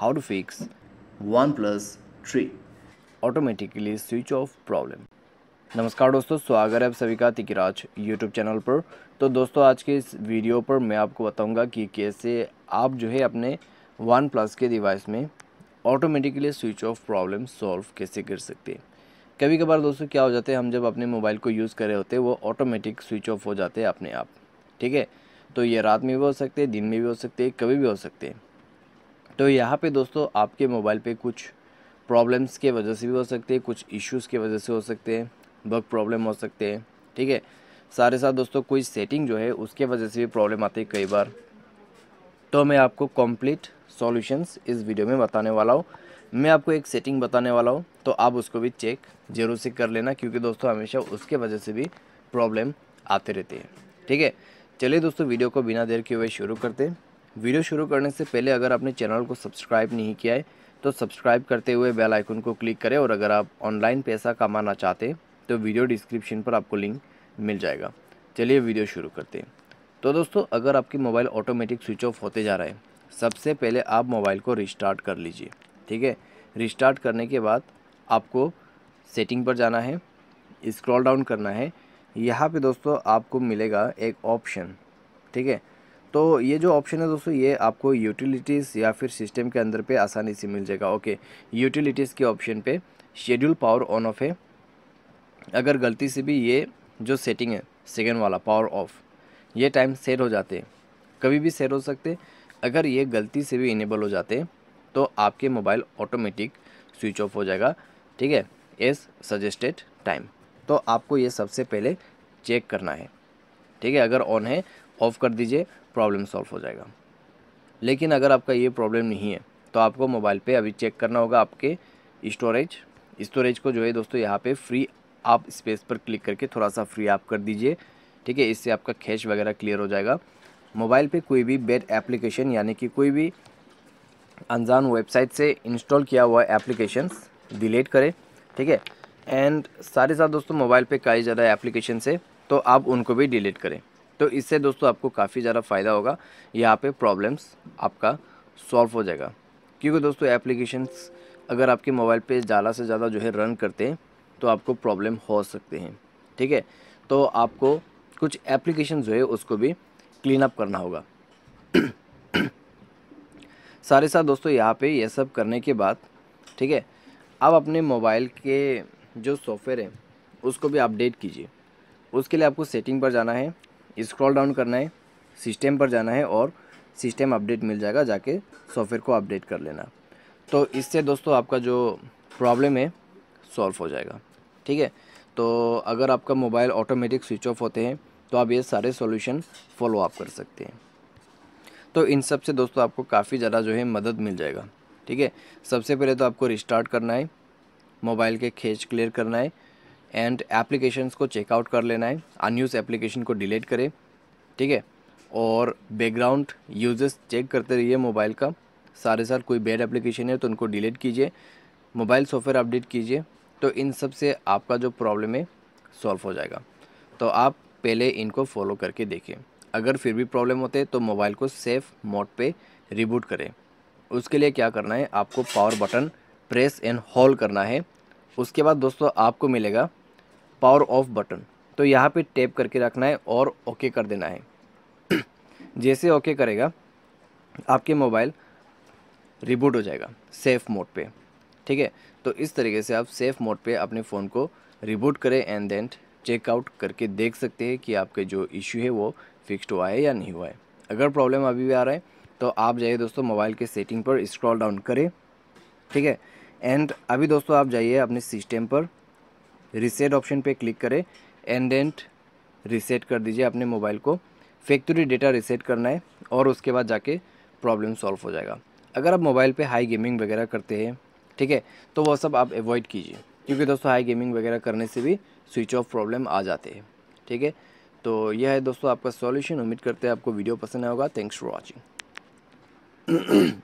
how to fix plus 3 automatically switch off problem नमस्कार दोस्तों स्वागत है आप सभी का तिकराज यूट्यूब चैनल पर तो दोस्तों आज के इस वीडियो पर मैं आपको बताऊंगा कि कैसे आप जो है अपने वन प्लस के डिवाइस में automatically switch off problem solve कैसे कर सकते हैं कभी कभार दोस्तों क्या हो जाते हैं हम जब अपने मोबाइल को यूज़ कर रहे होते हैं वो ऑटोमेटिक स्विच ऑफ हो जाते हैं अपने आप ठीक है तो ये रात में भी हो सकते हैं दिन में भी हो सकते हैं कभी भी हो सकते हैं तो यहाँ पे दोस्तों आपके मोबाइल पे कुछ प्रॉब्लम्स के वजह से भी हो सकते हैं कुछ इश्यूज़ के वजह से हो सकते हैं बग प्रॉब्लम हो सकते हैं ठीक है सारे साथ दोस्तों कोई सेटिंग जो है उसके वजह से भी प्रॉब्लम आती है कई बार तो मैं आपको कंप्लीट सॉल्यूशंस इस वीडियो में बताने वाला हूँ मैं आपको एक सेटिंग बताने वाला हूँ तो आप उसको भी चेक जरूर से कर लेना क्योंकि दोस्तों हमेशा उसके वजह से भी प्रॉब्लम आते रहते हैं ठीक है चलिए दोस्तों वीडियो को बिना देर के हुए शुरू करते हैं वीडियो शुरू करने से पहले अगर आपने चैनल को सब्सक्राइब नहीं किया है तो सब्सक्राइब करते हुए बेल आइकन को क्लिक करें और अगर आप ऑनलाइन पैसा कमाना चाहते तो वीडियो डिस्क्रिप्शन पर आपको लिंक मिल जाएगा चलिए वीडियो शुरू करते हैं तो दोस्तों अगर आपकी मोबाइल ऑटोमेटिक स्विच ऑफ होते जा रहा है सबसे पहले आप मोबाइल को रिस्टार्ट कर लीजिए ठीक है रिस्टार्ट करने के बाद आपको सेटिंग पर जाना है स्क्रॉल डाउन करना है यहाँ पे दोस्तों आपको मिलेगा एक ऑप्शन ठीक है तो ये जो ऑप्शन है दोस्तों ये आपको यूटिलिटीज़ या फिर सिस्टम के अंदर पे आसानी से मिल जाएगा ओके यूटिलिटीज़ के ऑप्शन पे शेड्यूल पावर ऑन ऑफ है अगर गलती से भी ये जो सेटिंग है सेकेंड वाला पावर ऑफ ये टाइम सेट हो जाते हैं कभी भी सेट हो सकते अगर ये गलती से भी इनेबल हो जाते तो आपके मोबाइल ऑटोमेटिक स्विच ऑफ हो जाएगा ठीक है एज सजेस्टेड टाइम तो आपको ये सबसे पहले चेक करना है ठीक है अगर ऑन है ऑफ़ कर दीजिए प्रॉब्लम सॉल्व हो जाएगा लेकिन अगर आपका ये प्रॉब्लम नहीं है तो आपको मोबाइल पे अभी चेक करना होगा आपके स्टोरेज स्टोरेज को जो है दोस्तों यहाँ पे फ्री आप स्पेस पर क्लिक करके थोड़ा सा फ्री आप कर दीजिए ठीक है इससे आपका कैश वगैरह क्लियर हो जाएगा मोबाइल पे कोई भी बेड एप्लीकेशन यानी कि कोई भी अनजान वेबसाइट से इंस्टॉल किया हुआ एप्लीकेशन डिलीट करें ठीक है एंड सारे साथ दोस्तों मोबाइल पर कई ज़्यादा एप्लीकेशन से तो आप उनको भी डिलीट करें तो इससे दोस्तों आपको काफ़ी ज़्यादा फ़ायदा होगा यहाँ पे प्रॉब्लम्स आपका सॉल्व हो जाएगा क्योंकि दोस्तों एप्लीकेशंस अगर आपके मोबाइल पे ज़्यादा से ज़्यादा जो है रन करते हैं तो आपको प्रॉब्लम हो सकते हैं ठीक है तो आपको कुछ एप्लीकेशन जो है उसको भी क्लीन अप करना होगा सारे साथ दोस्तों यहाँ पे ये यह सब करने के बाद ठीक है आप अपने मोबाइल के जो सॉफ्टवेयर है उसको भी अपडेट कीजिए उसके लिए आपको सेटिंग पर जाना है स्क्रॉल डाउन करना है सिस्टम पर जाना है और सिस्टम अपडेट मिल जाएगा जाके सॉफ्टवेयर को अपडेट कर लेना तो इससे दोस्तों आपका जो प्रॉब्लम है सॉल्व हो जाएगा ठीक है तो अगर आपका मोबाइल ऑटोमेटिक स्विच ऑफ होते हैं तो आप ये सारे सॉल्यूशन फॉलो आप कर सकते हैं तो इन सब से दोस्तों आपको काफ़ी ज़्यादा जो है मदद मिल जाएगा ठीक है सबसे पहले तो आपको रिस्टार्ट करना है मोबाइल के खेच क्लियर करना है एंड एप्लीकेशंस को चेकआउट कर लेना है अनयूज एप्लीकेशन को डिलीट करें ठीक है और बैकग्राउंड यूजेस चेक करते रहिए मोबाइल का सारे साल कोई बैड एप्लीकेशन है तो उनको डिलीट कीजिए मोबाइल सॉफ्टवेयर अपडेट कीजिए तो इन सब से आपका जो प्रॉब्लम है सॉल्व हो जाएगा तो आप पहले इनको फॉलो करके देखें अगर फिर भी प्रॉब्लम होते हैं तो मोबाइल को सेफ मोड पे रिबूट करें उसके लिए क्या करना है आपको power button press and hold करना है उसके बाद दोस्तों आपको मिलेगा पावर ऑफ बटन तो यहाँ पे टैप करके रखना है और ओके कर देना है जैसे ओके करेगा आपके मोबाइल रिबूट हो जाएगा सेफ़ मोड पे ठीक है तो इस तरीके से आप सेफ़ मोड पे अपने फ़ोन को रिबूट करें एंड देन चेकआउट करके देख सकते हैं कि आपके जो इश्यू है वो फिक्स्ड हुआ है या नहीं हुआ है अगर प्रॉब्लम अभी भी आ रहा है तो आप जाइए दोस्तों मोबाइल के सेटिंग पर स्क्रॉल डाउन करें ठीक है एंड अभी दोस्तों आप जाइए अपने सिस्टम पर रिसेट ऑप्शन पे क्लिक करें एंड एंड रिसेट कर दीजिए अपने मोबाइल को फैक्ट्री डेटा रिसेट करना है और उसके बाद जाके प्रॉब्लम सॉल्व हो जाएगा अगर आप मोबाइल पे हाई गेमिंग वगैरह करते हैं ठीक है तो वह सब आप एवॉइड कीजिए क्योंकि दोस्तों हाई गेमिंग वगैरह करने से भी स्विच ऑफ प्रॉब्लम आ जाते हैं ठीक है तो यह है दोस्तों आपका सॉल्यूशन उम्मीद करते हैं आपको वीडियो पसंद आएगा थैंक्स फॉर वॉचिंग